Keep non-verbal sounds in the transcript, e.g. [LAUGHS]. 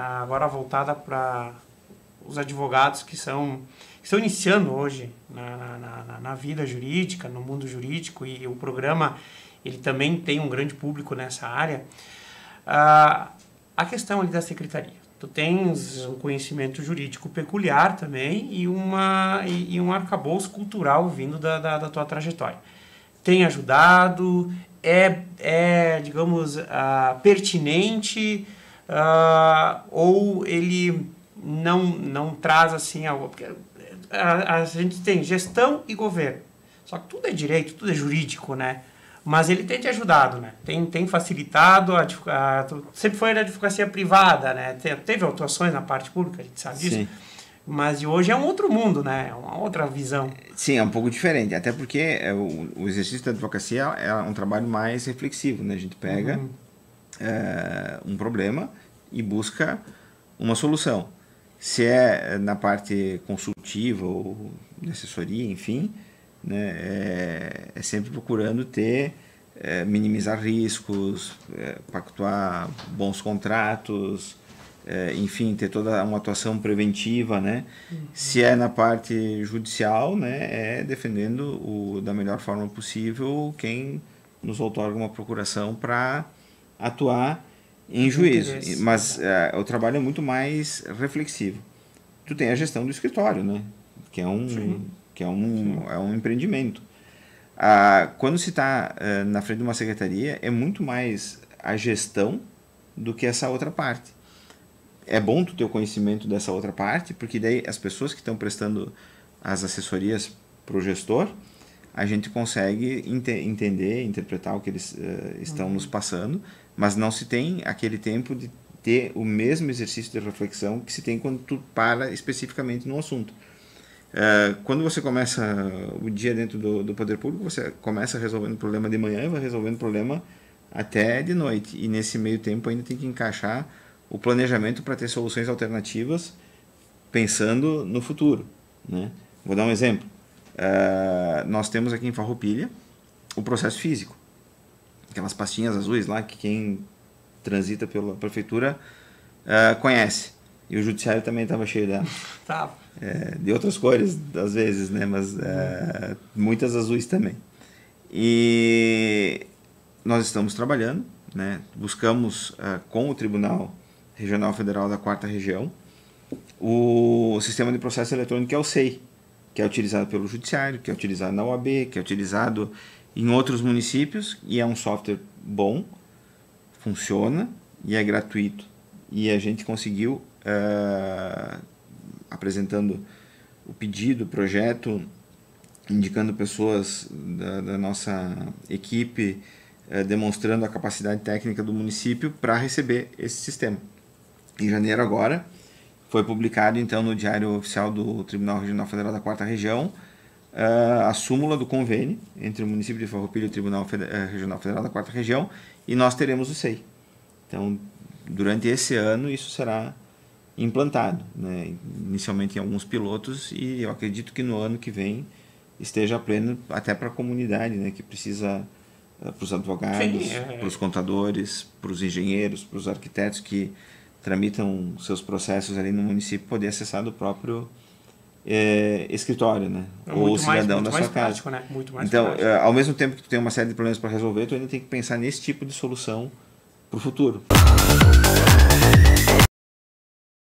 Ah, agora voltada para os advogados que são que estão iniciando hoje na, na, na, vida jurídica, no mundo jurídico e o programa ele também tem um grande público nessa área. Ah, a questão ali da secretaria. Tu tens um conhecimento jurídico peculiar também e, uma, e, e um arcabouço cultural vindo da, da, da tua trajetória. Tem ajudado? É, é digamos, ah, pertinente? uh, ou ele não, não traz assim algo. Porque a, a gente tem gestão e governo. Só que tudo é direito, tudo é jurídico, né? mas ele tem te ajudado, né? Tem, tem facilitado, a, a, sempre foi na advocacia privada, né? Te, teve atuações na parte pública, a gente sabe disso. Sim. Mas hoje é um outro mundo, né? É uma outra visão. Sim, é um pouco diferente. Até porque é, o, o exercício da advocacia é um trabalho mais reflexivo, né? A gente pega... Uhum é, um problema e busca uma solução. Se é na parte consultiva ou de assessoria, enfim, né, é, é sempre procurando ter, é, minimizar riscos, é, pactuar bons contratos, é, enfim, ter toda uma atuação preventiva, né? Uhum. Se é na parte judicial, né, é defendendo o, da melhor forma possível quem nos outorga uma procuração para atuar em juízo. Mas é, o trabalho é muito mais reflexivo. Tu tem a gestão do escritório, né? Que é um, que é um, é um empreendimento. Ah, quando se está é, na frente de uma secretaria, é muito mais a gestão do que essa outra parte. É bom tu ter o conhecimento dessa outra parte, porque daí as pessoas que estão prestando as assessorias para o gestor, a gente consegue ente entender, interpretar o que eles uh, estão uhum. nos passando mas não se tem aquele tempo de ter o mesmo exercício de reflexão que se tem quando tu para especificamente no assunto. É, quando você começa o dia dentro do, do poder público, você começa resolvendo o problema de manhã e vai resolvendo o problema até de noite. E nesse meio tempo ainda tem que encaixar o planejamento para ter soluções alternativas pensando no futuro. Né? Vou dar um exemplo. É, nós temos aqui em Farroupilha o processo físico aquelas pastinhas azuis lá que quem transita pela prefeitura uh, conhece. E o judiciário também estava cheio dela. [LAUGHS] Tá. É, de outras cores, às vezes, né? Mas é, muitas azuis também. E nós estamos trabalhando, né? Buscamos ah, com o Tribunal Regional Federal da Quarta Região o sistema de processo eletrônico que é o SEI, que é utilizado pelo Judiciário, que é utilizado na OAB, que é utilizado em outros municípios e é um software bom, funciona e é gratuito. E a gente conseguiu, uh, apresentando o pedido, o projeto, indicando pessoas da, da nossa equipe, uh, demonstrando a capacidade técnica do município para receber esse sistema. Em janeiro agora, foi publicado então no Diário Oficial do Tribunal Regional Federal da Quarta Região, a súmula do convênio entre o município de Farroupilha e o Tribunal eh, Regional Federal da Quarta Região e nós teremos o SEI. Então, durante esse ano, isso será implantado, né? inicialmente em alguns pilotos e eu acredito que no ano que vem esteja pleno até para a comunidade, né? que precisa eh, para os advogados, é. para os contadores, para os engenheiros, para os arquitetos que tramitam seus processos ali no município poder acessar do próprio é, escritório, né? É ou mais, cidadão da sua casa. Prático, né? então, é, ao mesmo tempo que tu tem uma série de problemas para resolver, tu ainda tem que pensar nesse tipo de solução para o futuro.